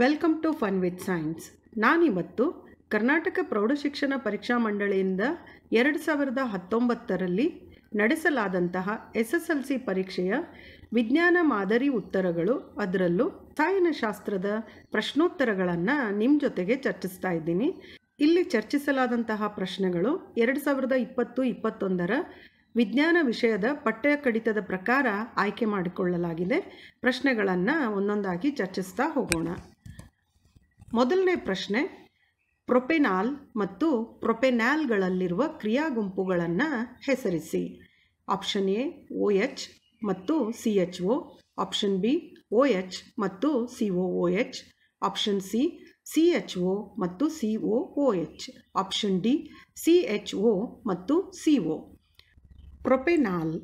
welcome to fun with science ನಾನಿವತ್ತು ಕರ್ನಾಟಕ ಪ್ರೌಢಶಿಕ್ಷಣ ಪರೀಕ್ಷಾ ಮಂಡಳಿಯಿಂದ ಎರಡು ಸಾವಿರದ ಹತ್ತೊಂಬತ್ತರಲ್ಲಿ ನಡೆಸಲಾದಂತಹ ಎಸ್ ಎಸ್ ಎಲ್ ಸಿ ಪರೀಕ್ಷೆಯ ವಿಜ್ಞಾನ ಮಾದರಿ ಉತ್ತರಗಳು ಅದರಲ್ಲೂ ಸಾಯನಶಾಸ್ತ್ರದ ಪ್ರಶ್ನೋತ್ತರಗಳನ್ನು ನಿಮ್ಮ ಜೊತೆಗೆ ಚರ್ಚಿಸ್ತಾ ಇದ್ದೀನಿ ಇಲ್ಲಿ ಚರ್ಚಿಸಲಾದಂತಹ ಪ್ರಶ್ನೆಗಳು ಎರಡು ಸಾವಿರದ ಇಪ್ಪತ್ತು ಇಪ್ಪತ್ತೊಂದರ ವಿಜ್ಞಾನ ವಿಷಯದ ಪಠ್ಯ ಕಡಿತದ ಪ್ರಕಾರ ಆಯ್ಕೆ ಮಾಡಿಕೊಳ್ಳಲಾಗಿದೆ ಪ್ರಶ್ನೆಗಳನ್ನು ಒಂದೊಂದಾಗಿ ಚರ್ಚಿಸ್ತಾ ಹೋಗೋಣ ಮೊದಲನೇ ಪ್ರಶ್ನೆ ಪ್ರೊಪೆನಾಲ್ ಮತ್ತು ಪ್ರೊಪೆನಾಲ್ಗಳಲ್ಲಿರುವ ಕ್ರಿಯಾ ಗುಂಪುಗಳನ್ನು ಹೆಸರಿಸಿ ಆಪ್ಷನ್ ಎ ಓ ಎಚ್ ಮತ್ತು C H O option B O H ಮತ್ತು C O H option C C H O ಮತ್ತು C O H option D C H O ಮತ್ತು C O propenal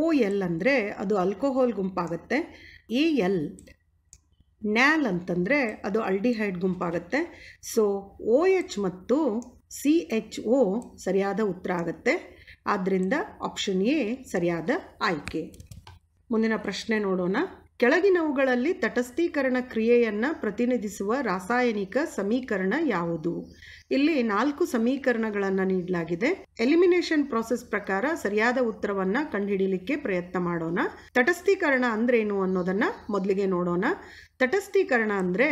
O L ಅಂದರೆ ಅದು alcohol ಗುಂಪಾಗತ್ತೆ A L ನ್ಯಾಲ್ ಅಂತಂದರೆ ಅದು aldehyde ಗುಂಪಾಗುತ್ತೆ ಸೊ ಓ ಎಚ್ ಮತ್ತು ಸಿ ಎಚ್ ಒ ಸರಿಯಾದ ಉತ್ತರ ಆಗುತ್ತೆ ಆದ್ದರಿಂದ ಆಪ್ಷನ್ ಎ ಸರಿಯಾದ ಆಯ್ಕೆ ಮುಂದಿನ ಪ್ರಶ್ನೆ ನೋಡೋಣ ಕೆಳಗಿನವುಗಳಲ್ಲಿ ತಟಸ್ಥೀಕರಣ ಕ್ರಿಯೆಯನ್ನು ಪ್ರತಿನಿಧಿಸುವ ರಾಸಾಯನಿಕ ಸಮೀಕರಣ ಯಾವುದು ಇಲ್ಲಿ ನಾಲ್ಕು ಸಮೀಕರಣಗಳನ್ನು ನೀಡಲಾಗಿದೆ ಎಲಿಮಿನೇಷನ್ ಪ್ರೋಸೆಸ್ ಪ್ರಕಾರ ಸರಿಯಾದ ಉತ್ತರವನ್ನು ಕಂಡುಹಿಡಿಯಲಿಕ್ಕೆ ಪ್ರಯತ್ನ ಮಾಡೋಣ ತಟಸ್ಥೀಕರಣ ಅಂದ್ರೇನು ಅನ್ನೋದನ್ನ ಮೊದಲಿಗೆ ನೋಡೋಣ ತಟಸ್ಥೀಕರಣ ಅಂದರೆ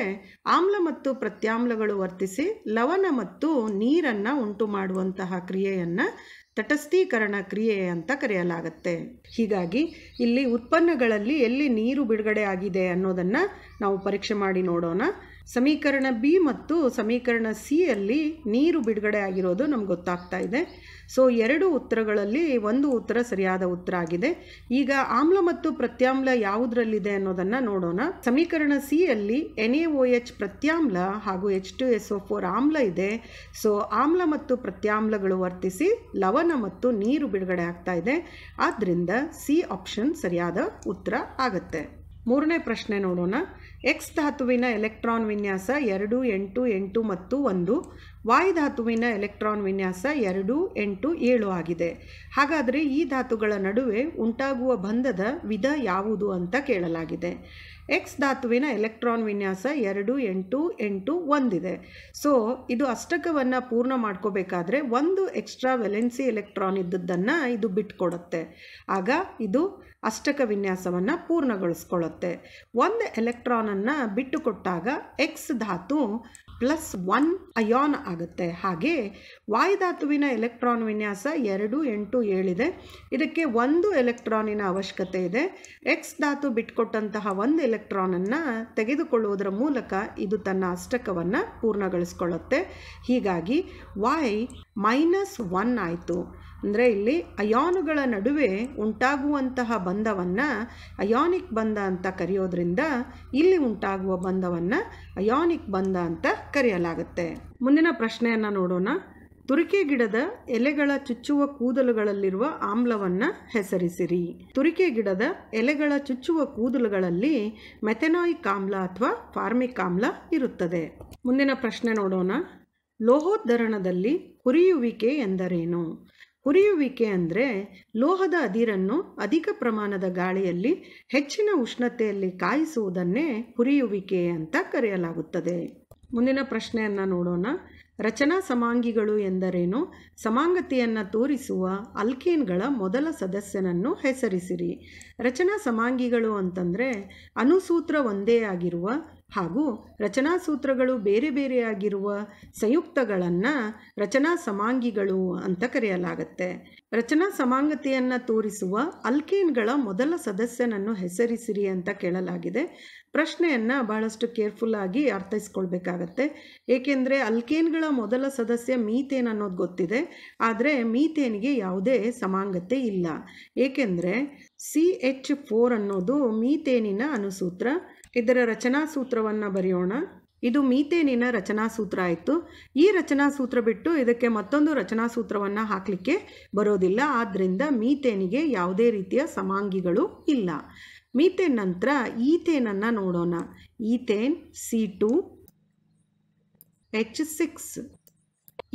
ಆಮ್ಲ ಮತ್ತು ಪ್ರತ್ಯಾಮ್ಲಗಳು ವರ್ತಿಸಿ ಲವಣ ಮತ್ತು ನೀರನ್ನು ಉಂಟು ಮಾಡುವಂತಹ ಕ್ರಿಯೆಯನ್ನು ತಟಸ್ಥೀಕರಣ ಕ್ರಿಯೆ ಅಂತ ಕರೆಯಲಾಗುತ್ತೆ ಹೀಗಾಗಿ ಇಲ್ಲಿ ಉತ್ಪನ್ನಗಳಲ್ಲಿ ಎಲ್ಲಿ ನೀರು ಬಿಡುಗಡೆ ಆಗಿದೆ ಅನ್ನೋದನ್ನು ನಾವು ಪರೀಕ್ಷೆ ಮಾಡಿ ನೋಡೋಣ ಸಮೀಕರಣ ಬಿ ಮತ್ತು ಸಮೀಕರಣ ಸಿ ಅಲ್ಲಿ ನೀರು ಬಿಡುಗಡೆ ಆಗಿರೋದು ನಮ್ಗೆ ಗೊತ್ತಾಗ್ತಾ ಇದೆ ಸೊ ಎರಡು ಉತ್ತರಗಳಲ್ಲಿ ಒಂದು ಉತ್ತರ ಸರಿಯಾದ ಉತ್ತರ ಆಗಿದೆ ಈಗ ಆಮ್ಲ ಮತ್ತು ಪ್ರತ್ಯಾಮ್ಲ ಯಾವುದರಲ್ಲಿದೆ ಅನ್ನೋದನ್ನು ನೋಡೋಣ ಸಮೀಕರಣ ಸಿ ಅಲ್ಲಿ ಎನ್ ಎ ಎಚ್ ಪ್ರತ್ಯಾಮ್ಲ ಹಾಗೂ H two S O four ಆಮ್ಲ ಇದೆ ಸೊ ಆಮ್ಲ ಮತ್ತು ಪ್ರತ್ಯಾಮ್ಲಗಳು ವರ್ತಿಸಿ ಲವಣ ಮತ್ತು ನೀರು ಬಿಡುಗಡೆ ಆಗ್ತಾ ಇದೆ ಆದ್ದರಿಂದ ಸಿ ಆಪ್ಷನ್ ಸರಿಯಾದ ಉತ್ತರ ಆಗತ್ತೆ ಮೂರನೇ ಪ್ರಶ್ನೆ ನೋಡೋಣ ಎಕ್ಸ್ ಧಾತುವಿನ ಎಲೆಕ್ಟ್ರಾನ್ ವಿನ್ಯಾಸ ಎರಡು ಎಂಟು ಎಂಟು ಮತ್ತು ಒಂದು ವಾಯು ಧಾತುವಿನ ಎಲೆಕ್ಟ್ರಾನ್ ವಿನ್ಯಾಸ ಎರಡು ಎಂಟು ಏಳು ಆಗಿದೆ ಹಾಗಾದರೆ ಈ ಧಾತುಗಳ ನಡುವೆ ಉಂಟಾಗುವ ಬಂಧದ ವಿಧ ಯಾವುದು ಅಂತ ಕೇಳಲಾಗಿದೆ ಎಕ್ಸ್ ಧಾತುವಿನ ಎಲೆಕ್ಟ್ರಾನ್ ವಿನ್ಯಾಸ ಎರಡು ಎಂಟು ಎಂಟು ಒಂದಿದೆ ಸೊ ಇದು ಅಷ್ಟಕವನ್ನು ಪೂರ್ಣ ಮಾಡ್ಕೋಬೇಕಾದ್ರೆ ಒಂದು ಎಕ್ಸ್ಟ್ರಾ ವೆಲೆನ್ಸಿ ಎಲೆಕ್ಟ್ರಾನ್ ಇದ್ದದ್ದನ್ನು ಇದು ಬಿಟ್ಕೊಡುತ್ತೆ ಆಗ ಇದು ಅಷ್ಟಕ ವಿನ್ಯಾಸವನ್ನು ಪೂರ್ಣಗೊಳಿಸ್ಕೊಳ್ಳುತ್ತೆ ಒಂದು ಎಲೆಕ್ಟ್ರಾನನ್ನು ಬಿಟ್ಟುಕೊಟ್ಟಾಗ ಎಕ್ಸ್ ಧಾತು ಪ್ಲಸ್ ಒನ್ ಅಯಾನ್ ಆಗುತ್ತೆ ಹಾಗೆ ವಾಯುಧಾತುವಿನ ಎಲೆಕ್ಟ್ರಾನ್ ವಿನ್ಯಾಸ ಎರಡು ಎಂಟು ಏಳಿದೆ ಇದಕ್ಕೆ ಒಂದು ಎಲೆಕ್ಟ್ರಾನಿನ ಅವಶ್ಯಕತೆ ಇದೆ ಎಕ್ಸ್ ಧಾತು ಬಿಟ್ಕೊಟ್ಟಂತಹ ಒಂದು ಎಲೆಕ್ಟ್ರಾನನ್ನು ತೆಗೆದುಕೊಳ್ಳುವುದರ ಮೂಲಕ ಇದು ತನ್ನ ಅಷ್ಟಕವನ್ನು ಪೂರ್ಣಗೊಳಿಸ್ಕೊಳ್ಳುತ್ತೆ ಹೀಗಾಗಿ ವಾಯ್ ಮೈನಸ್ ಒನ್ ಆಯಿತು ಅಂದರೆ ಇಲ್ಲಿ ಅಯಾನುಗಳ ನಡುವೆ ಉಂಟಾಗುವಂತಹ ಬಂಧವನ್ನು ಅಯಾನಿಕ್ ಬಂಧ ಅಂತ ಕರೆಯೋದ್ರಿಂದ ಇಲ್ಲಿ ಉಂಟಾಗುವ ಬಂಧವನ್ನು ಅಯಾನಿಕ್ ಬಂಧ ಅಂತ ಕರೆಯಲಾಗುತ್ತೆ ಮುಂದಿನ ಪ್ರಶ್ನೆಯನ್ನು ನೋಡೋಣ ತುರಿಕೆ ಗಿಡದ ಎಲೆಗಳ ಚುಚ್ಚುವ ಕೂದಲುಗಳಲ್ಲಿರುವ ಆಮ್ಲವನ್ನು ಹೆಸರಿಸಿರಿ ತುರಿಕೆ ಗಿಡದ ಎಲೆಗಳ ಚುಚ್ಚುವ ಕೂದಲುಗಳಲ್ಲಿ ಮೆಥೆನಾಯಿಕ್ ಆಮ್ಲ ಅಥವಾ ಫಾರ್ಮಿಕ್ ಆಮ್ಲ ಇರುತ್ತದೆ ಮುಂದಿನ ಪ್ರಶ್ನೆ ನೋಡೋಣ ಲೋಹೋದ್ಧರಣದಲ್ಲಿ ಹುರಿಯುವಿಕೆ ಎಂದರೇನು ಹುರಿಯುವಿಕೆ ಅಂದರೆ ಲೋಹದ ಅದಿರನ್ನು ಅಧಿಕ ಪ್ರಮಾಣದ ಗಾಳಿಯಲ್ಲಿ ಹೆಚ್ಚಿನ ಉಷ್ಣತೆಯಲ್ಲಿ ಕಾಯಿಸುವುದನ್ನೇ ಹುರಿಯುವಿಕೆ ಅಂತ ಕರೆಯಲಾಗುತ್ತದೆ ಮುಂದಿನ ಪ್ರಶ್ನೆಯನ್ನು ನೋಡೋಣ ರಚನಾ ಸಮಾಂಗಿಗಳು ಎಂದರೇನು ಸಮಾಂಗತೆಯನ್ನು ತೋರಿಸುವ ಅಲ್ಕೇನ್ಗಳ ಮೊದಲ ಸದಸ್ಯನನ್ನು ಹೆಸರಿಸಿರಿ ರಚನಾ ಸಮಾಂಗಿಗಳು ಅಂತಂದರೆ ಅನುಸೂತ್ರ ಒಂದೇ ಆಗಿರುವ ಹಾಗೂ ರಚನಾ ಸೂತ್ರಗಳು ಬೇರೆ ಬೇರೆಯಾಗಿರುವ ಸಂಯುಕ್ತಗಳನ್ನು ರಚನಾ ಸಮಾಂಗಿಗಳು ಅಂತ ಕರೆಯಲಾಗುತ್ತೆ ರಚನಾ ಸಮಾಂಗತೆಯನ್ನು ತೋರಿಸುವ ಅಲ್ಕೇನ್ಗಳ ಮೊದಲ ಸದಸ್ಯನನ್ನು ಹೆಸರಿಸಿರಿ ಅಂತ ಕೇಳಲಾಗಿದೆ ಪ್ರಶ್ನೆಯನ್ನು ಬಹಳಷ್ಟು ಕೇರ್ಫುಲ್ ಆಗಿ ಅರ್ಥೈಸ್ಕೊಳ್ಬೇಕಾಗತ್ತೆ ಏಕೆಂದರೆ ಅಲ್ಕೇನ್ಗಳ ಮೊದಲ ಸದಸ್ಯ ಮೀಥೇನ್ ಅನ್ನೋದು ಗೊತ್ತಿದೆ ಆದರೆ ಮೀಥೇನ್ಗೆ ಯಾವುದೇ ಸಮಾಂಗತೆ ಇಲ್ಲ ಏಕೆಂದರೆ ಸಿ ಎಚ್ ಫೋರ್ ಅನ್ನೋದು ಮೀಥೇನಿನ ಅನುಸೂತ್ರ ಇದರ ರಚನಾ ಸೂತ್ರವನ್ನು ಬರೆಯೋಣ ಇದು ಮೀಥೇನಿನ ರಚನಾ ಸೂತ್ರ ಆಯಿತು ಈ ರಚನಾ ಸೂತ್ರ ಬಿಟ್ಟು ಇದಕ್ಕೆ ಮತ್ತೊಂದು ರಚನಾ ಸೂತ್ರವನ್ನು ಹಾಕಲಿಕ್ಕೆ ಬರೋದಿಲ್ಲ ಆದ್ದರಿಂದ ಮೀಥೇನಿಗೆ ಯಾವುದೇ ರೀತಿಯ ಸಮಾಂಗಿಗಳು ಇಲ್ಲ ಮೀಥೇನ್ ನಂತರ ಈಥೇನನ್ನು ನೋಡೋಣ ethane C two H six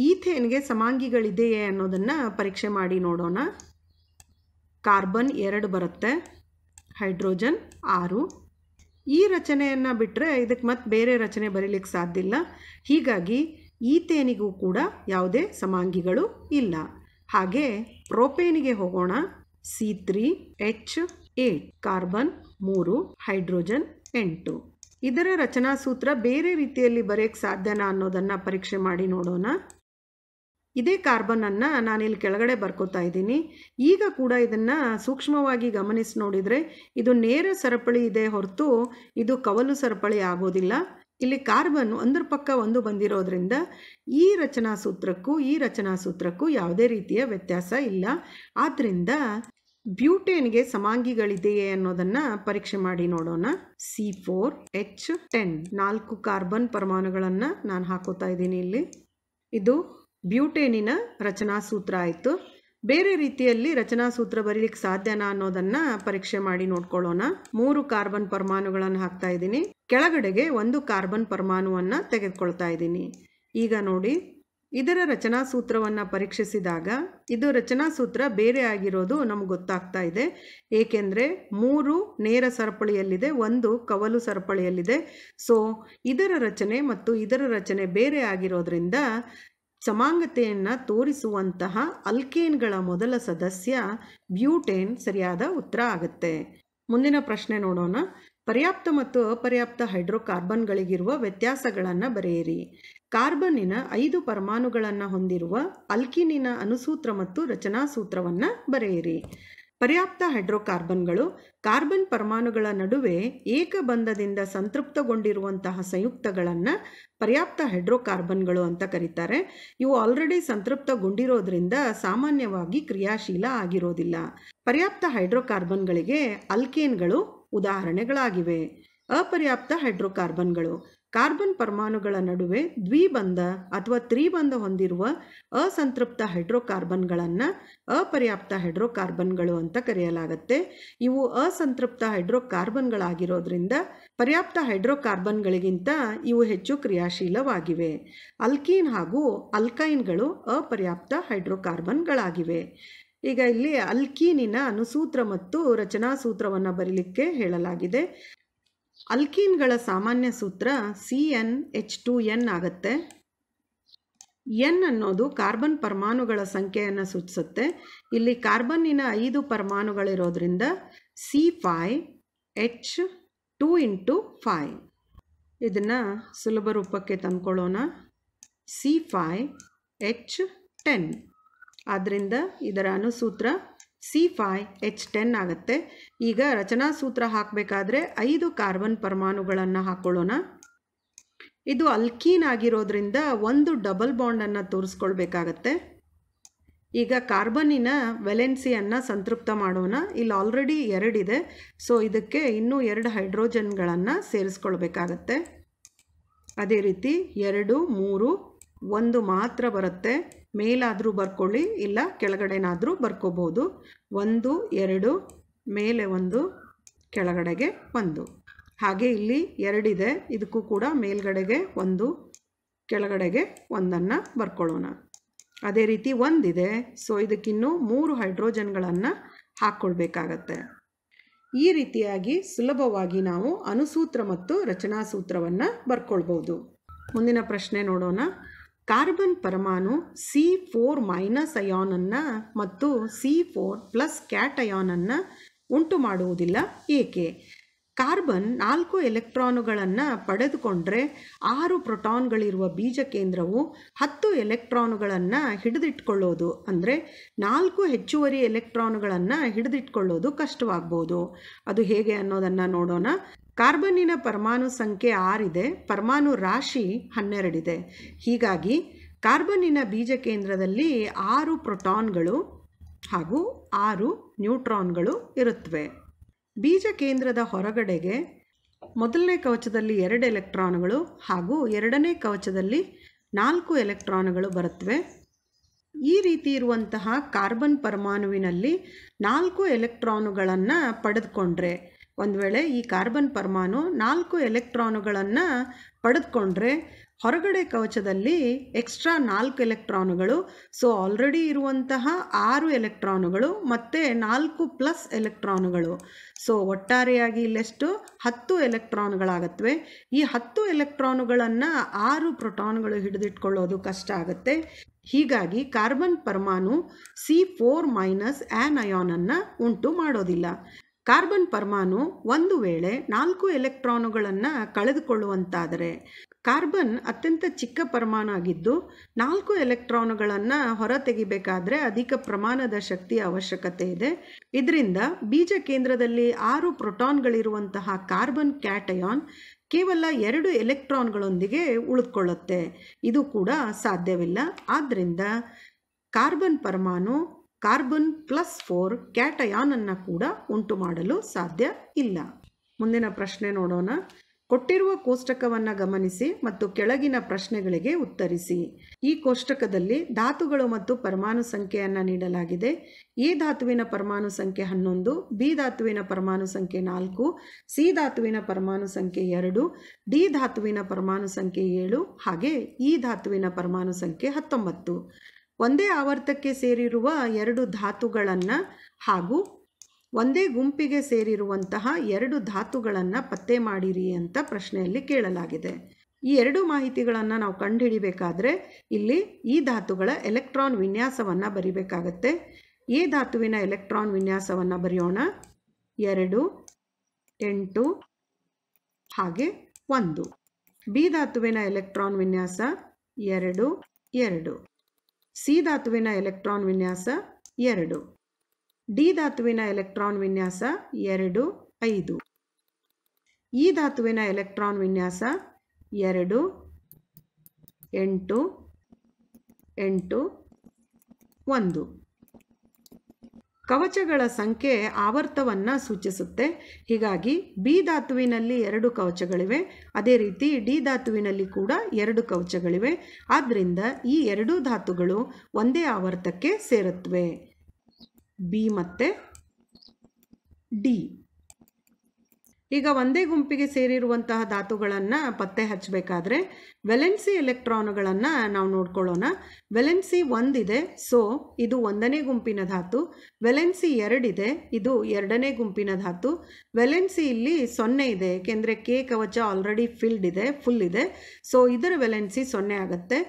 ಈಥೇನ್ಗೆ ಸಮಾಂಗಿಗಳಿದೆಯೇ ಅನ್ನೋದನ್ನು ಪರೀಕ್ಷೆ ಮಾಡಿ ನೋಡೋಣ ಕಾರ್ಬನ್ ಎರಡು ಬರುತ್ತೆ ಹೈಡ್ರೋಜನ್ ಆರು ಈ ರಚನೆಯನ್ನು ಬಿಟ್ಟರೆ ಇದಕ್ಕೆ ಮತ್ತೆ ಬೇರೆ ರಚನೆ ಬರೀಲಿಕ್ಕೆ ಸಾಧ್ಯ ಇಲ್ಲ ಹೀಗಾಗಿ ಈತೇನಿಗೂ ಕೂಡ ಯಾವುದೇ ಸಮಾಂಗಿಗಳು ಇಲ್ಲ ಹಾಗೆ ಪ್ರೋಪೇನಿಗೆ ಹೋಗೋಣ C three H eight carbon ಮೂರು ಹೈಡ್ರೋಜನ್ ಎಂಟು ಇದರ ರಚನಾ ಸೂತ್ರ ಬೇರೆ ರೀತಿಯಲ್ಲಿ ಬರೆಯಕ್ಕೆ ಸಾಧ್ಯನಾ ಅನ್ನೋದನ್ನು ಪರೀಕ್ಷೆ ಮಾಡಿ ನೋಡೋಣ ಇದೇ ಕಾರ್ಬನನ್ನು ನಾನಿಲ್ಲಿ ಕೆಳಗಡೆ ಬರ್ಕೋತಾ ಇದ್ದೀನಿ ಈಗ ಕೂಡ ಇದನ್ನು ಸೂಕ್ಷ್ಮವಾಗಿ ಗಮನಿಸಿ ನೋಡಿದರೆ ಇದು ನೇರ ಸರಪಳಿ ಇದೆ ಹೊರತು ಇದು ಕವಲು ಸರಪಳಿ ಆಗೋದಿಲ್ಲ ಇಲ್ಲಿ ಕಾರ್ಬನ್ ಒಂದ್ರ ಪಕ್ಕ ಒಂದು ಬಂದಿರೋದ್ರಿಂದ ಈ ರಚನಾ ಸೂತ್ರಕ್ಕೂ ಈ ರಚನಾ ಸೂತ್ರಕ್ಕೂ ಯಾವುದೇ ರೀತಿಯ ವ್ಯತ್ಯಾಸ ಇಲ್ಲ ಆದ್ದರಿಂದ ಬ್ಯೂಟೇನ್ಗೆ ಸಮಾಂಗಿಗಳಿದೆಯೇ ಅನ್ನೋದನ್ನು ಪರೀಕ್ಷೆ ಮಾಡಿ ನೋಡೋಣ ಸಿ ಫೋರ್ ಎಚ್ ಟೆನ್ ನಾಲ್ಕು ಕಾರ್ಬನ್ ಪರಮಾಣುಗಳನ್ನು ನಾನು ಹಾಕೋತಾ ಇದ್ದೀನಿ ಇಲ್ಲಿ ಇದು ಬ್ಯೂಟೇನಿನ ರಚನಾ ಸೂತ್ರ ಆಯಿತು ಬೇರೆ ರೀತಿಯಲ್ಲಿ ರಚನಾ ಸೂತ್ರ ಬರೀಲಿಕ್ಕೆ ಸಾಧ್ಯನಾ ಅನ್ನೋದನ್ನ ಪರೀಕ್ಷೆ ಮಾಡಿ ನೋಡ್ಕೊಳ್ಳೋಣ ಮೂರು ಕಾರ್ಬನ್ ಪರಮಾಣುಗಳನ್ನು ಹಾಕ್ತಾ ಇದ್ದೀನಿ ಕೆಳಗಡೆಗೆ ಒಂದು ಕಾರ್ಬನ್ ಪರಮಾಣುವನ್ನ ತೆಗೆದುಕೊಳ್ತಾ ಇದ್ದೀನಿ ಈಗ ನೋಡಿ ಇದರ ರಚನಾ ಸೂತ್ರವನ್ನು ಪರೀಕ್ಷಿಸಿದಾಗ ಇದು ರಚನಾ ಸೂತ್ರ ಬೇರೆ ಆಗಿರೋದು ನಮ್ಗೆ ಗೊತ್ತಾಗ್ತಾ ಇದೆ ಏಕೆಂದರೆ ಮೂರು ನೇರ ಸರಪಳಿಯಲ್ಲಿದೆ ಒಂದು ಕವಲು ಸರಪಳಿಯಲ್ಲಿದೆ ಸೊ ಇದರ ರಚನೆ ಮತ್ತು ಇದರ ರಚನೆ ಬೇರೆ ಆಗಿರೋದ್ರಿಂದ ಸಮಾಂಗತೆಯನ್ನು ತೋರಿಸುವಂತಹ ಅಲ್ಕೇನ್ಗಳ ಮೊದಲ ಸದಸ್ಯ ಬ್ಯೂಟೇನ್ ಸರಿಯಾದ ಉತ್ತರ ಆಗುತ್ತೆ ಮುಂದಿನ ಪ್ರಶ್ನೆ ನೋಡೋಣ ಪರ್ಯಾಪ್ತ ಮತ್ತು ಅಪರ್ಯಾಪ್ತ ಹೈಡ್ರೋಕಾರ್ಬನ್ಗಳಿಗಿರುವ ವ್ಯತ್ಯಾಸಗಳನ್ನು ಬರೆಯಿರಿ ಕಾರ್ಬನ್ನಿನ ಐದು ಪರಮಾಣುಗಳನ್ನು ಹೊಂದಿರುವ ಅಲ್ಕಿನಿನ ಅನುಸೂತ್ರ ಮತ್ತು ರಚನಾ ಸೂತ್ರವನ್ನು ಬರೆಯಿರಿ ಪರ್ಯಾಪ್ತ ಹೈಡ್ರೋಕಾರ್ಬನ್ಗಳು ಕಾರ್ಬನ್ ಪರಮಾಣುಗಳ ನಡುವೆ ಏಕಬಂಧದಿಂದ ಸಂತೃಪ್ತಗೊಂಡಿರುವಂತಹ ಸಂಯುಕ್ತಗಳನ್ನು ಪರ್ಯಾಪ್ತ ಹೈಡ್ರೋಕಾರ್ಬನ್ಗಳು ಅಂತ ಕರೀತಾರೆ ಇವು ಆಲ್ರೆಡಿ ಸಂತೃಪ್ತಗೊಂಡಿರೋದ್ರಿಂದ ಸಾಮಾನ್ಯವಾಗಿ ಕ್ರಿಯಾಶೀಲ ಆಗಿರೋದಿಲ್ಲ ಪರ್ಯಾಪ್ತ ಹೈಡ್ರೋಕಾರ್ಬನ್ಗಳಿಗೆ ಅಲ್ಕೇನ್ಗಳು ಉದಾಹರಣೆಗಳಾಗಿವೆ ಅಪರ್ಯಾಪ್ತ ಹೈಡ್ರೋಕಾರ್ಬನ್ಗಳು ಕಾರ್ಬನ್ ಪರಮಾಣುಗಳ ನಡುವೆ ದ್ವಿಬಂಧ ಅಥವಾ ತ್ರಿಬಂಧ ಹೊಂದಿರುವ ಅಸಂತೃಪ್ತ ಹೈಡ್ರೋಕಾರ್ಬನ್ಗಳನ್ನು ಅಪರ್ಯಾಪ್ತ ಹೈಡ್ರೋಕಾರ್ಬನ್ಗಳು ಅಂತ ಕರೆಯಲಾಗುತ್ತೆ ಇವು ಅಸಂತೃಪ್ತ ಹೈಡ್ರೋಕಾರ್ಬನ್ಗಳಾಗಿರೋದ್ರಿಂದ ಪರ್ಯಾಪ್ತ ಹೈಡ್ರೋಕಾರ್ಬನ್ಗಳಿಗಿಂತ ಇವು ಹೆಚ್ಚು ಕ್ರಿಯಾಶೀಲವಾಗಿವೆ ಅಲ್ಕೀನ್ ಹಾಗೂ ಅಲ್ಕೈನ್ಗಳು ಅಪರ್ಯಾಪ್ತ ಹೈಡ್ರೋಕಾರ್ಬನ್ಗಳಾಗಿವೆ ಈಗ ಇಲ್ಲಿ ಅಲ್ಕೀನಿನ ಅನುಸೂತ್ರ ಮತ್ತು ರಚನಾ ಸೂತ್ರವನ್ನು ಬರೀಲಿಕ್ಕೆ ಹೇಳಲಾಗಿದೆ ಅಲ್ಕೀನ್ಗಳ ಸಾಮಾನ್ಯ ಸೂತ್ರ C N H two N ಆಗುತ್ತೆ ಎನ್ ಅನ್ನೋದು ಕಾರ್ಬನ್ ಪರಮಾಣುಗಳ ಸಂಖ್ಯೆಯನ್ನು ಸೂಚಿಸುತ್ತೆ ಇಲ್ಲಿ ಕಾರ್ಬನ್ನಿನ ಐದು ಪರಮಾಣುಗಳಿರೋದ್ರಿಂದ C five H two into five ಇದನ್ನು ಸುಲಭ ರೂಪಕ್ಕೆ ತಂದ್ಕೊಳ್ಳೋಣ ಸಿ ಫೈ ಎಚ್ ಟೆನ್ ಆದ್ದರಿಂದ ಇದರ ಅನುಸೂತ್ರ ಸಿ ಫೈ ಎಚ್ ಟೆನ್ ಆಗುತ್ತೆ ಈಗ ರಚನಾ ಸೂತ್ರ ಹಾಕಬೇಕಾದ್ರೆ ಐದು ಕಾರ್ಬನ್ ಪರಮಾಣುಗಳನ್ನು ಹಾಕ್ಕೊಳ್ಳೋಣ ಇದು ಅಲ್ಕೀನ್ ಆಗಿರೋದ್ರಿಂದ ಒಂದು ಡಬಲ್ ಬಾಂಡನ್ನು ತೋರಿಸ್ಕೊಳ್ಬೇಕಾಗತ್ತೆ ಈಗ ಕಾರ್ಬನ್ನಿನ ವೆಲೆನ್ಸಿಯನ್ನು ಸಂತೃಪ್ತ ಮಾಡೋಣ ಇಲ್ಲಿ ಆಲ್ರೆಡಿ ಎರಡಿದೆ ಸೊ ಇದಕ್ಕೆ ಇನ್ನೂ ಎರಡು ಹೈಡ್ರೋಜನ್ಗಳನ್ನು ಸೇರಿಸ್ಕೊಳ್ಬೇಕಾಗತ್ತೆ ಅದೇ ರೀತಿ ಎರಡು ಮೂರು ಒಂದು ಮಾತ್ರ ಬರುತ್ತೆ ಮೇಲಾದರೂ ಬರ್ಕೊಳ್ಳಿ ಇಲ್ಲ ಕೆಳಗಡೆನಾದರೂ ಬರ್ಕೋಬೋದು ಒಂದು ಎರಡು ಮೇಲೆ ಒಂದು ಕೆಳಗಡೆಗೆ ಒಂದು ಹಾಗೆ ಇಲ್ಲಿ ಎರಡಿದೆ ಇದಕ್ಕೂ ಕೂಡ ಮೇಲ್ಗಡೆಗೆ ಒಂದು ಕೆಳಗಡೆಗೆ ಒಂದನ್ನು ಬರ್ಕೊಳ್ಳೋಣ ಅದೇ ರೀತಿ ಒಂದಿದೆ ಸೊ ಇದಕ್ಕಿನ್ನೂ ಮೂರು ಹೈಡ್ರೋಜನ್ಗಳನ್ನು ಹಾಕ್ಕೊಳ್ಬೇಕಾಗತ್ತೆ ಈ ರೀತಿಯಾಗಿ ಸುಲಭವಾಗಿ ನಾವು ಅನುಸೂತ್ರ ಮತ್ತು ರಚನಾ ಸೂತ್ರವನ್ನು ಬರ್ಕೊಳ್ಬೋದು ಮುಂದಿನ ಪ್ರಶ್ನೆ ನೋಡೋಣ ಕಾರ್ಬನ್ ಪರಮಾಣು ಸಿ ಫೋರ್ ಮೈನಸ್ ಅಯಾನನ್ನು ಮತ್ತು ಸಿ ಫೋರ್ ಪ್ಲಸ್ ಕ್ಯಾಟ್ ಅಯಾನನ್ನು ಉಂಟು ಮಾಡುವುದಿಲ್ಲ ಏಕೆ ಕಾರ್ಬನ್ ನಾಲ್ಕು ಎಲೆಕ್ಟ್ರಾನುಗಳನ್ನು ಪಡೆದುಕೊಂಡ್ರೆ ಆರು ಪ್ರೊಟಾನ್ಗಳಿರುವ ಬೀಜ ಕೇಂದ್ರವು ಹತ್ತು ಎಲೆಕ್ಟ್ರಾನುಗಳನ್ನು ಹಿಡಿದಿಟ್ಕೊಳ್ಳೋದು ಅಂದರೆ ನಾಲ್ಕು ಹೆಚ್ಚುವರಿ ಎಲೆಕ್ಟ್ರಾನುಗಳನ್ನು ಹಿಡಿದಿಟ್ಕೊಳ್ಳೋದು ಕಷ್ಟವಾಗ್ಬೋದು ಅದು ಹೇಗೆ ಅನ್ನೋದನ್ನು ನೋಡೋಣ ಕಾರ್ಬನ್ನಿನ ಪರಮಾಣು ಸಂಖ್ಯೆ ಆರಿದೆ ಪರಮಾಣು ರಾಶಿ ಹನ್ನೆರಡಿದೆ ಹೀಗಾಗಿ ಕಾರ್ಬನ್ನಿನ ಬೀಜ ಕೇಂದ್ರದಲ್ಲಿ ಆರು ಪ್ರೊಟಾನ್ಗಳು ಹಾಗೂ ಆರು ನ್ಯೂಟ್ರಾನ್ಗಳು ಇರುತ್ತವೆ ಬೀಜ ಕೇಂದ್ರದ ಹೊರಗಡೆಗೆ ಮೊದಲನೇ ಕವಚದಲ್ಲಿ ಎರಡು ಎಲೆಕ್ಟ್ರಾನ್ಗಳು ಹಾಗೂ ಎರಡನೇ ಕವಚದಲ್ಲಿ ನಾಲ್ಕು ಎಲೆಕ್ಟ್ರಾನ್ಗಳು ಬರುತ್ತವೆ ಈ ರೀತಿ ಇರುವಂತಹ ಕಾರ್ಬನ್ ಪರಮಾಣುವಿನಲ್ಲಿ ನಾಲ್ಕು ಎಲೆಕ್ಟ್ರಾನುಗಳನ್ನು ಪಡೆದುಕೊಂಡ್ರೆ ಒಂದು ವೇಳೆ ಈ ಕಾರ್ಬನ್ ಪರಮಾಣು ನಾಲ್ಕು ಎಲೆಕ್ಟ್ರಾನುಗಳನ್ನು ಪಡೆದುಕೊಂಡ್ರೆ ಹೊರಗಡೆ ಕವಚದಲ್ಲಿ ಎಕ್ಸ್ಟ್ರಾ ನಾಲ್ಕು ಎಲೆಕ್ಟ್ರಾನುಗಳು ಸೊ ಆಲ್ರೆಡಿ ಇರುವಂತಹ ಆರು ಎಲೆಕ್ಟ್ರಾನುಗಳು ಮತ್ತು ನಾಲ್ಕು ಪ್ಲಸ್ ಎಲೆಕ್ಟ್ರಾನುಗಳು ಸೊ ಒಟ್ಟಾರೆಯಾಗಿ ಇಲ್ಲೆಷ್ಟು ಹತ್ತು ಎಲೆಕ್ಟ್ರಾನುಗಳಾಗತ್ವೆ ಈ ಹತ್ತು ಎಲೆಕ್ಟ್ರಾನುಗಳನ್ನು ಆರು ಪ್ರೊಟಾನ್ಗಳು ಹಿಡಿದಿಟ್ಕೊಳ್ಳೋದು ಕಷ್ಟ ಆಗುತ್ತೆ ಹೀಗಾಗಿ ಕಾರ್ಬನ್ ಪರಮಾಣು ಸಿ ಫೋರ್ ಮೈನಸ್ ಆ್ಯನ್ ಅಯಾನನ್ನು ಉಂಟು ಮಾಡೋದಿಲ್ಲ ಕಾರ್ಬನ್ ಪರಮಾಣು ಒಂದು ವೇಳೆ ನಾಲ್ಕು ಎಲೆಕ್ಟ್ರಾನುಗಳನ್ನು ಕಳೆದುಕೊಳ್ಳುವಂತಾದರೆ ಕಾರ್ಬನ್ ಅತ್ಯಂತ ಚಿಕ್ಕ ಪರಮಾಣು ಆಗಿದ್ದು ನಾಲ್ಕು ಎಲೆಕ್ಟ್ರಾನುಗಳನ್ನು ಹೊರತೆಗಿಬೇಕಾದರೆ ಅಧಿಕ ಪ್ರಮಾಣದ ಶಕ್ತಿಯ ಅವಶ್ಯಕತೆ ಇದೆ ಇದರಿಂದ ಬೀಜ ಕೇಂದ್ರದಲ್ಲಿ ಆರು ಪ್ರೊಟಾನ್ಗಳಿರುವಂತಹ ಕಾರ್ಬನ್ ಕ್ಯಾಟಯಾನ್ ಕೇವಲ ಎರಡು ಎಲೆಕ್ಟ್ರಾನ್ಗಳೊಂದಿಗೆ ಉಳಿದುಕೊಳ್ಳುತ್ತೆ ಇದು ಕೂಡ ಸಾಧ್ಯವಿಲ್ಲ ಆದ್ದರಿಂದ ಕಾರ್ಬನ್ ಪರಮಾಣು ಕಾರ್ಬನ್ ಪ್ಲಸ್ ಫೋರ್ ಕ್ಯಾಟಯಾನನ್ನು ಕೂಡ ಉಂಟು ಮಾಡಲು ಸಾಧ್ಯ ಇಲ್ಲ ಮುಂದಿನ ಪ್ರಶ್ನೆ ನೋಡೋಣ ಕೊಟ್ಟಿರುವ ಕೋಷ್ಟಕವನ್ನು ಗಮನಿಸಿ ಮತ್ತು ಕೆಳಗಿನ ಪ್ರಶ್ನೆಗಳಿಗೆ ಉತ್ತರಿಸಿ ಈ ಕೋಷ್ಟಕದಲ್ಲಿ ಧಾತುಗಳು ಮತ್ತು ಪರಮಾಣು ಸಂಖ್ಯೆಯನ್ನು ನೀಡಲಾಗಿದೆ ಎ ಧಾತುವಿನ ಪರಮಾಣು ಸಂಖ್ಯೆ ಹನ್ನೊಂದು ಬಿ ಧಾತುವಿನ ಪರಮಾಣು ಸಂಖ್ಯೆ ನಾಲ್ಕು ಸಿ ಧಾತುವಿನ ಪರಮಾಣು ಸಂಖ್ಯೆ ಎರಡು ಡಿ ಧಾತುವಿನ ಪರಮಾಣು ಸಂಖ್ಯೆ ಏಳು ಹಾಗೆ ಇ ಧಾತುವಿನ ಪರಮಾಣು ಸಂಖ್ಯೆ ಹತ್ತೊಂಬತ್ತು ಒಂದೇ ಆವರ್ತಕ್ಕೆ ಸೇರಿರುವ ಎರಡು ಧಾತುಗಳನ್ನು ಹಾಗೂ ಒಂದೇ ಗುಂಪಿಗೆ ಸೇರಿರುವಂತಹ ಎರಡು ಧಾತುಗಳನ್ನು ಪತ್ತೆ ಮಾಡಿರಿ ಅಂತ ಪ್ರಶ್ನೆಯಲ್ಲಿ ಕೇಳಲಾಗಿದೆ ಈ ಎರಡು ಮಾಹಿತಿಗಳನ್ನು ನಾವು ಕಂಡುಹಿಡಿಬೇಕಾದ್ರೆ ಇಲ್ಲಿ ಈ ಧಾತುಗಳ ಎಲೆಕ್ಟ್ರಾನ್ ವಿನ್ಯಾಸವನ್ನು ಬರಿಬೇಕಾಗತ್ತೆ ಎ ಧಾತುವಿನ ಎಲೆಕ್ಟ್ರಾನ್ ವಿನ್ಯಾಸವನ್ನು ಬರೆಯೋಣ ಎರಡು ಎಂಟು ಹಾಗೆ ಒಂದು ಬಿ ಧಾತುವಿನ ಎಲೆಕ್ಟ್ರಾನ್ ವಿನ್ಯಾಸ ಎರಡು ಎರಡು ಸಿ ಧಾತುವಿನ ಎಲೆಕ್ಟ್ರಾನ್ ವಿನ್ಯಾಸ ಎರಡು ಡಿ ಧಾತುವಿನ ಎಲೆಕ್ಟ್ರಾನ್ ವಿನ್ಯಾಸ ಎರಡು ಐದು ಇ ಧಾತುವಿನ ಎಲೆಕ್ಟ್ರಾನ್ ವಿನ್ಯಾಸ ಎರಡು ಎಂಟು ಎಂಟು ಒಂದು ಕವಚಗಳ ಸಂಖ್ಯೆ ಆವರ್ತವನ್ನು ಸೂಚಿಸುತ್ತೆ ಹೀಗಾಗಿ ಬಿ ಧಾತುವಿನಲ್ಲಿ ಎರಡು ಕವಚಗಳಿವೆ ಅದೇ ರೀತಿ ಡಿ ಧಾತುವಿನಲ್ಲಿ ಕೂಡ ಎರಡು ಕವಚಗಳಿವೆ ಆದ್ದರಿಂದ ಈ ಎರಡೂ ಧಾತುಗಳು ಒಂದೇ ಆವರ್ತಕ್ಕೆ ಸೇರುತ್ತವೆ ಬಿ ಮತ್ತು ಡಿ ಈಗ ಒಂದೇ ಗುಂಪಿಗೆ ಸೇರಿರುವಂತಹ ಧಾತುಗಳನ್ನು ಪತ್ತೆ ಹಚ್ಚಬೇಕಾದ್ರೆ ವೆಲೆನ್ಸಿ ಎಲೆಕ್ಟ್ರಾನುಗಳನ್ನು ನಾವು ನೋಡ್ಕೊಳ್ಳೋಣ ವೆಲೆನ್ಸಿ ಒಂದಿದೆ ಸೊ ಇದು ಒಂದನೇ ಗುಂಪಿನ ಧಾತು ವೆಲೆನ್ಸಿ ಎರಡಿದೆ ಇದು ಎರಡನೇ ಗುಂಪಿನ ಧಾತು ವೆಲೆನ್ಸಿ ಇಲ್ಲಿ ಸೊನ್ನೆ ಇದೆ ಏಕೆಂದರೆ ಕೆ ಕವಚ ಆಲ್ರೆಡಿ ಫಿಲ್ಡ್ ಇದೆ ಫುಲ್ ಇದೆ ಸೊ ಇದರ ವೆಲೆನ್ಸಿ ಸೊನ್ನೆ ಆಗುತ್ತೆ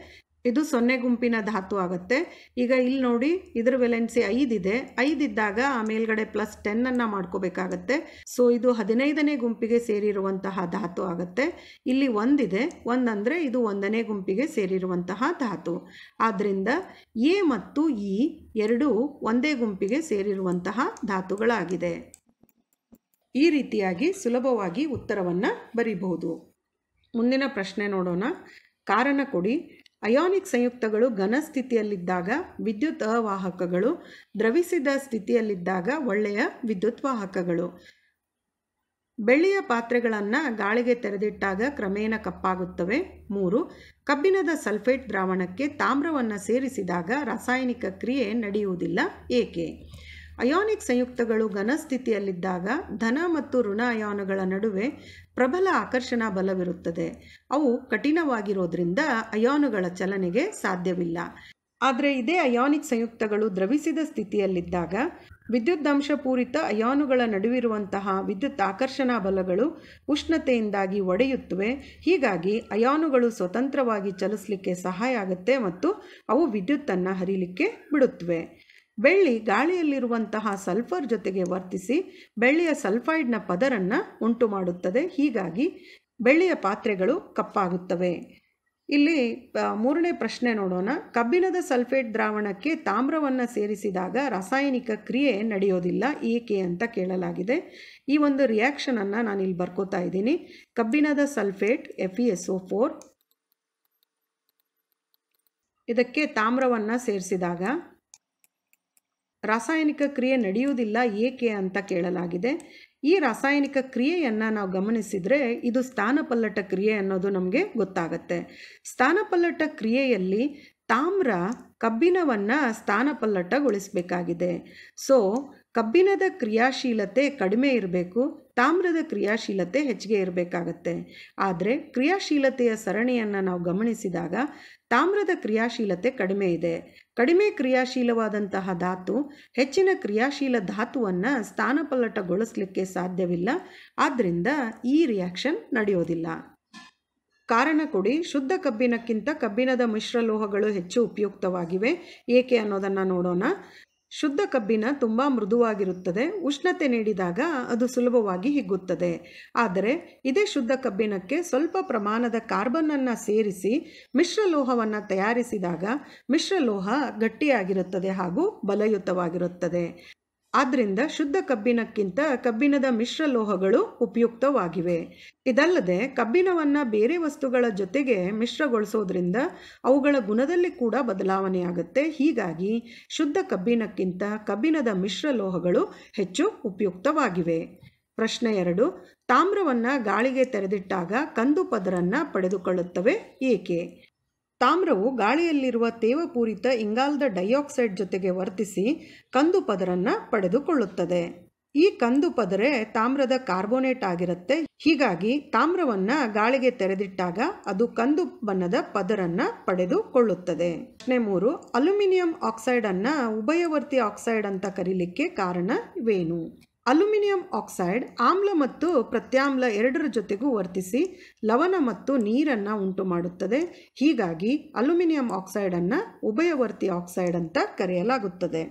ಇದು ಸೊನ್ನೆ ಗುಂಪಿನ ಧಾತು ಆಗುತ್ತೆ ಈಗ ಇಲ್ಲಿ ನೋಡಿ ಇದರ ವೆಲೆನ್ಸಿ ಐದಿದೆ ಐದಿದ್ದಾಗ ಆ ಮೇಲ್ಗಡೆ ಪ್ಲಸ್ ಟೆನ್ನನ್ನು ಮಾಡ್ಕೋಬೇಕಾಗತ್ತೆ ಸೊ ಇದು ಹದಿನೈದನೇ ಗುಂಪಿಗೆ ಸೇರಿರುವಂತಹ ಧಾತು ಆಗುತ್ತೆ ಇಲ್ಲಿ ಒಂದಿದೆ ಒಂದಂದರೆ ಇದು ಒಂದನೇ ಗುಂಪಿಗೆ ಸೇರಿರುವಂತಹ ಧಾತು ಆದ್ದರಿಂದ ಎ ಮತ್ತು ಇ ಎರಡೂ ಒಂದೇ ಗುಂಪಿಗೆ ಸೇರಿರುವಂತಹ ಧಾತುಗಳಾಗಿದೆ ಈ ರೀತಿಯಾಗಿ ಸುಲಭವಾಗಿ ಉತ್ತರವನ್ನು ಬರೀಬಹುದು ಮುಂದಿನ ಪ್ರಶ್ನೆ ನೋಡೋಣ ಕಾರಣ ಕೊಡಿ ಅಯೋನಿಕ್ ಸಂಯುಕ್ತಗಳು ಘನ ಸ್ಥಿತಿಯಲ್ಲಿದ್ದಾಗ ವಿದ್ಯುತ್ ಅವಾಹಕಗಳು ದ್ರವಿಸಿದ ಸ್ಥಿತಿಯಲ್ಲಿದ್ದಾಗ ಒಳ್ಳೆಯ ವಿದ್ಯುತ್ ವಾಹಕಗಳು ಬೆಳ್ಳಿಯ ಪಾತ್ರೆಗಳನ್ನು ಗಾಳಿಗೆ ತೆರೆದಿಟ್ಟಾಗ ಕ್ರಮೇಣ ಕಪ್ಪಾಗುತ್ತವೆ ಮೂರು ಕಬ್ಬಿಣದ ಸಲ್ಫೇಟ್ ದ್ರಾವಣಕ್ಕೆ ತಾಮ್ರವನ್ನು ಸೇರಿಸಿದಾಗ ರಾಸಾಯನಿಕ ಕ್ರಿಯೆ ನಡೆಯುವುದಿಲ್ಲ ಏಕೆ ಅಯೋನಿಕ್ ಸಂಯುಕ್ತಗಳು ಘನ ಸ್ಥಿತಿಯಲ್ಲಿದ್ದಾಗ ಧನ ಮತ್ತು ಋಣ ಅಯಾನುಗಳ ನಡುವೆ ಪ್ರಬಲ ಆಕರ್ಷಣಾ ಬಲವಿರುತ್ತದೆ ಅವು ಕಠಿಣವಾಗಿರೋದ್ರಿಂದ ಅಯಾನುಗಳ ಚಲನೆಗೆ ಸಾಧ್ಯವಿಲ್ಲ ಆದರೆ ಇದೇ ಅಯಾನಿಕ್ ಸಂಯುಕ್ತಗಳು ದ್ರವಿಸಿದ ಸ್ಥಿತಿಯಲ್ಲಿದ್ದಾಗ ವಿದ್ಯುದ್ದಾಂಶ ಪೂರಿತ ಅಯಾನುಗಳ ನಡುವಿರುವಂತಹ ವಿದ್ಯುತ್ ಆಕರ್ಷಣಾ ಬಲಗಳು ಉಷ್ಣತೆಯಿಂದಾಗಿ ಒಡೆಯುತ್ತವೆ ಹೀಗಾಗಿ ಅಯಾನುಗಳು ಸ್ವತಂತ್ರವಾಗಿ ಚಲಿಸಲಿಕ್ಕೆ ಸಹಾಯ ಆಗುತ್ತೆ ಮತ್ತು ಅವು ವಿದ್ಯುತ್ತನ್ನು ಹರಿಲಿಕ್ಕೆ ಬಿಡುತ್ತವೆ ಬೆಳ್ಳಿ ಗಾಳಿಯಲ್ಲಿರುವಂತಹ ಸಲ್ಫರ್ ಜೊತೆಗೆ ವರ್ತಿಸಿ ಬೆಳ್ಳಿಯ ಸಲ್ಫೈಡ್ನ ಪದರನ್ನು ಉಂಟು ಮಾಡುತ್ತದೆ ಹೀಗಾಗಿ ಬೆಳ್ಳಿಯ ಪಾತ್ರೆಗಳು ಕಪ್ಪಾಗುತ್ತವೆ ಇಲ್ಲಿ ಮೂರನೇ ಪ್ರಶ್ನೆ ನೋಡೋಣ ಕಬ್ಬಿಣದ ಸಲ್ಫೇಟ್ ದ್ರಾವಣಕ್ಕೆ ತಾಮ್ರವನ್ನು ಸೇರಿಸಿದಾಗ ರಾಸಾಯನಿಕ ಕ್ರಿಯೆ ನಡೆಯೋದಿಲ್ಲ ಏಕೆ ಅಂತ ಕೇಳಲಾಗಿದೆ ಈ ಒಂದು ರಿಯಾಕ್ಷನನ್ನು ನಾನು ಇಲ್ಲಿ ಬರ್ಕೋತಾ ಇದ್ದೀನಿ ಕಬ್ಬಿಣದ sulphate F E S O four ಇದಕ್ಕೆ ತಾಮ್ರವನ್ನು ಸೇರಿಸಿದಾಗ ರಾಸಾಯನಿಕ ಕ್ರಿಯೆ ನಡೆಯುವುದಿಲ್ಲ ಏಕೆ ಅಂತ ಕೇಳಲಾಗಿದೆ ಈ ರಾಸಾಯನಿಕ ಕ್ರಿಯೆಯನ್ನು ನಾವು ಗಮನಿಸಿದರೆ ಇದು ಸ್ಥಾನಪಲ್ಲಟ ಕ್ರಿಯೆ ಅನ್ನೋದು ನಮಗೆ ಗೊತ್ತಾಗತ್ತೆ ಸ್ಥಾನಪಲ್ಲಟ ಕ್ರಿಯೆಯಲ್ಲಿ ತಾಮ್ರ ಕಬ್ಬಿಣವನ್ನು ಸ್ಥಾನಪಲ್ಲಟಗೊಳಿಸಬೇಕಾಗಿದೆ ಸೊ ಕಬ್ಬಿಣದ ಕ್ರಿಯಾಶೀಲತೆ ಕಡಿಮೆ ಇರಬೇಕು ತಾಮ್ರದ ಕ್ರಿಯಾಶೀಲತೆ ಹೆಚ್ಚಿಗೆ ಇರಬೇಕಾಗತ್ತೆ ಆದರೆ ಕ್ರಿಯಾಶೀಲತೆಯ ಸರಣಿಯನ್ನು ನಾವು ಗಮನಿಸಿದಾಗ ತಾಮ್ರದ ಕ್ರಿಯಾಶೀಲತೆ ಕಡಿಮೆ ಇದೆ ಕಡಿಮೆ ಕ್ರಿಯಾಶೀಲವಾದಂತಹ ಧಾತು ಹೆಚ್ಚಿನ ಕ್ರಿಯಾಶೀಲ ಧಾತುವನ್ನು ಸ್ಥಾನಪಲ್ಲಟಗೊಳಿಸಲಿಕ್ಕೆ ಸಾಧ್ಯವಿಲ್ಲ ಆದ್ದರಿಂದ ಈ ರಿಯಾಕ್ಷನ್ ನಡೆಯೋದಿಲ್ಲ ಕಾರಣ ಕೊಡಿ ಶುದ್ಧ ಕಬ್ಬಿಣಕ್ಕಿಂತ ಕಬ್ಬಿಣದ ಮಿಶ್ರಲೋಹಗಳು ಹೆಚ್ಚು ಉಪಯುಕ್ತವಾಗಿವೆ ಏಕೆ ಅನ್ನೋದನ್ನು ನೋಡೋಣ ಶುದ್ಧ ಕಬ್ಬಿನ ತುಂಬ ಮೃದುವಾಗಿರುತ್ತದೆ ಉಷ್ಣತೆ ನೀಡಿದಾಗ ಅದು ಸುಲಭವಾಗಿ ಹಿಗ್ಗುತ್ತದೆ ಆದರೆ ಇದೇ ಶುದ್ಧ ಕಬ್ಬಿನಕ್ಕೆ ಸ್ವಲ್ಪ ಪ್ರಮಾಣದ ಕಾರ್ಬನನ್ನು ಸೇರಿಸಿ ಮಿಶ್ರಲೋಹವನ್ನು ತಯಾರಿಸಿದಾಗ ಮಿಶ್ರಲೋಹ ಗಟ್ಟಿಯಾಗಿರುತ್ತದೆ ಹಾಗೂ ಬಲಯುತವಾಗಿರುತ್ತದೆ ಆದ್ದರಿಂದ ಶುದ್ಧ ಕಬ್ಬಿಣಕ್ಕಿಂತ ಕಬ್ಬಿಣದ ಮಿಶ್ರಲೋಹಗಳು ಉಪಯುಕ್ತವಾಗಿವೆ ಇದಲ್ಲದೆ ಕಬ್ಬಿಣವನ್ನು ಬೇರೆ ವಸ್ತುಗಳ ಜೊತೆಗೆ ಮಿಶ್ರಗೊಳಿಸೋದ್ರಿಂದ ಅವುಗಳ ಗುಣದಲ್ಲಿ ಕೂಡ ಬದಲಾವಣೆಯಾಗುತ್ತೆ ಹೀಗಾಗಿ ಶುದ್ಧ ಕಬ್ಬಿಣಕ್ಕಿಂತ ಕಬ್ಬಿಣದ ಮಿಶ್ರಲೋಹಗಳು ಹೆಚ್ಚು ಉಪಯುಕ್ತವಾಗಿವೆ ಪ್ರಶ್ನೆ ಎರಡು ತಾಮ್ರವನ್ನು ಗಾಳಿಗೆ ತೆರೆದಿಟ್ಟಾಗ ಕಂದು ಪದರನ್ನು ಪಡೆದುಕೊಳ್ಳುತ್ತವೆ ಏಕೆ ತಾಮ್ರವು ಗಾಳಿಯಲ್ಲಿರುವ ತೇವಪೂರಿತ ಇಂಗಾಲದ ಡೈಆಕ್ಸೈಡ್ ಜೊತೆಗೆ ವರ್ತಿಸಿ ಕಂದು ಪದರನ್ನು ಪಡೆದುಕೊಳ್ಳುತ್ತದೆ ಈ ಕಂದು ಪದರೆ ತಾಮ್ರದ ಕಾರ್ಬೋನೇಟ್ ಆಗಿರುತ್ತೆ ಹೀಗಾಗಿ ತಾಮ್ರವನ್ನು ಗಾಳಿಗೆ ತೆರೆದಿಟ್ಟಾಗ ಅದು ಕಂದು ಬಣ್ಣದ ಪದರನ್ನು ಪಡೆದುಕೊಳ್ಳುತ್ತದೆ ಪ್ರಶ್ನೆ ಮೂರು ಅಲ್ಯೂಮಿನಿಯಂ ಆಕ್ಸೈಡನ್ನು ಉಭಯವರ್ತಿ ಆಕ್ಸೈಡ್ ಅಂತ ಕರೀಲಿಕ್ಕೆ ಕಾರಣವೇನು ಅಲ್ಯೂಮಿನಿಯಂ ಆಕ್ಸೈಡ್ ಆಮ್ಲ ಮತ್ತು ಪ್ರತ್ಯಾಮ್ಲ ಎರಡರ ಜೊತೆಗೂ ವರ್ತಿಸಿ ಲವಣ ಮತ್ತು ನೀರನ್ನು ಉಂಟು ಮಾಡುತ್ತದೆ ಹೀಗಾಗಿ ಅಲ್ಯೂಮಿನಿಯಂ ಆಕ್ಸೈಡನ್ನು ಉಭಯವರ್ತಿ ಆಕ್ಸೈಡ್ ಅಂತ ಕರೆಯಲಾಗುತ್ತದೆ